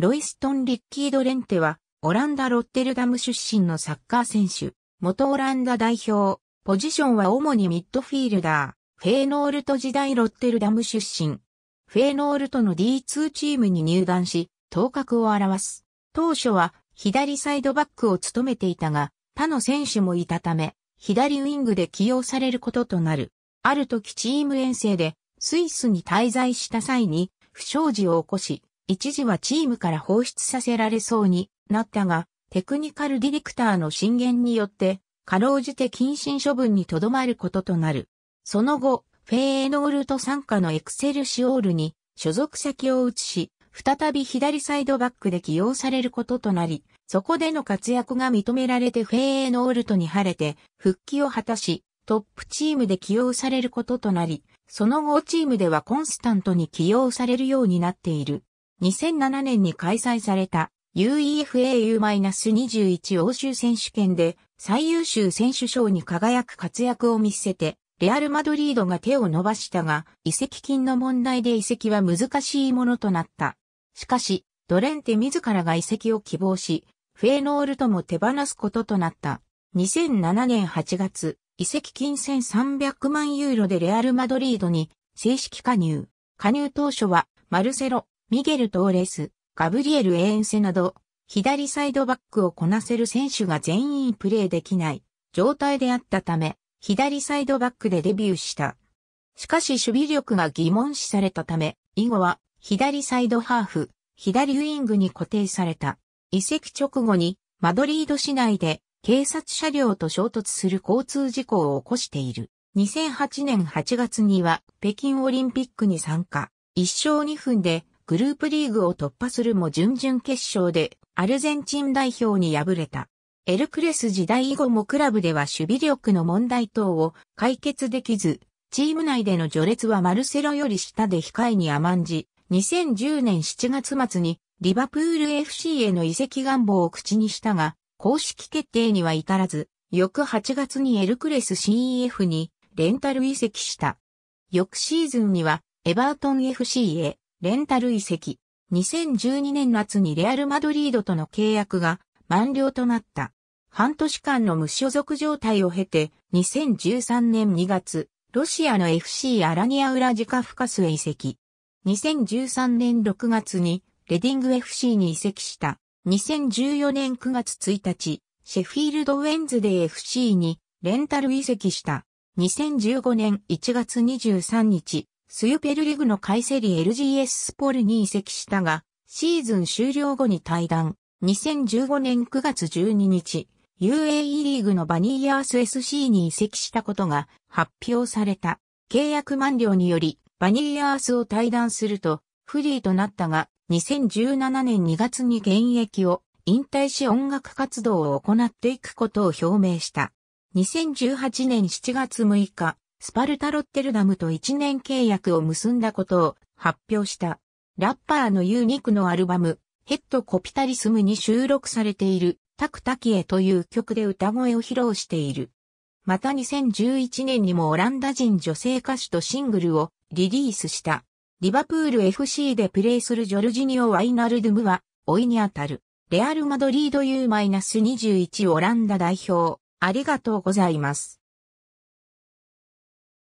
ロイストン・リッキード・レンテは、オランダ・ロッテルダム出身のサッカー選手、元オランダ代表、ポジションは主にミッドフィールダー、フェーノールト時代ロッテルダム出身。フェーノールトの D2 チームに入団し、頭角を表す。当初は左サイドバックを務めていたが、他の選手もいたため、左ウィングで起用されることとなる。ある時チーム遠征でスイスに滞在した際に不祥事を起こし、一時はチームから放出させられそうになったが、テクニカルディレクターの進言によって、かろうじて謹慎処分にとどまることとなる。その後、フェーノールと傘下のエクセルシオールに所属先を移し、再び左サイドバックで起用されることとなり、そこでの活躍が認められてフェーノールトに晴れて復帰を果たし、トップチームで起用されることとなり、その後チームではコンスタントに起用されるようになっている。2007年に開催された UEFAU-21 欧州選手権で最優秀選手賞に輝く活躍を見せて、レアル・マドリードが手を伸ばしたが、移籍金の問題で移籍は難しいものとなった。しかし、ドレンテ自らが移籍を希望し、フェーノールとも手放すこととなった。2007年8月、移籍金1300万ユーロでレアル・マドリードに正式加入。加入当初は、マルセロ、ミゲル・トーレス、ガブリエル・エンセなど、左サイドバックをこなせる選手が全員プレーできない状態であったため、左サイドバックでデビューした。しかし守備力が疑問視されたため、以後は左サイドハーフ、左ウィングに固定された。移籍直後にマドリード市内で警察車両と衝突する交通事故を起こしている。2008年8月には北京オリンピックに参加。1勝2分でグループリーグを突破するも準々決勝でアルゼンチン代表に敗れた。エルクレス時代以後もクラブでは守備力の問題等を解決できず、チーム内での序列はマルセロより下で控えに甘んじ、2010年7月末にリバプール FC への移籍願望を口にしたが、公式決定には至らず、翌8月にエルクレス CEF にレンタル移籍した。翌シーズンにはエバートン FC へレンタル移籍。2012年夏にレアル・マドリードとの契約が満了となった。半年間の無所属状態を経て、2013年2月、ロシアの FC アラニア・ウラジカフカスへ移籍。2013年6月にレディング FC に移籍した。2014年9月1日、シェフィールド・ウェンズデー FC にレンタル移籍した。2015年1月23日、スユペルリグのカイセリ LGS スポルに移籍したが、シーズン終了後に退団。2015年9月12日、UAE リーグのバニーヤース SC に移籍したことが発表された。契約満了により、バニーヤースを退団すると、フリーとなったが、2017年2月に現役を引退し音楽活動を行っていくことを表明した。2018年7月6日、スパルタ・ロッテルダムと1年契約を結んだことを発表した。ラッパーのユーニクのアルバム、ヘッドコピタリスムに収録されている、タクタキエという曲で歌声を披露している。また2011年にもオランダ人女性歌手とシングルをリリースした。リバプール FC でプレイするジョルジニオ・ワイナルドゥムは、老いにあたる。レアル・マドリード U-21 オランダ代表、ありがとうございます。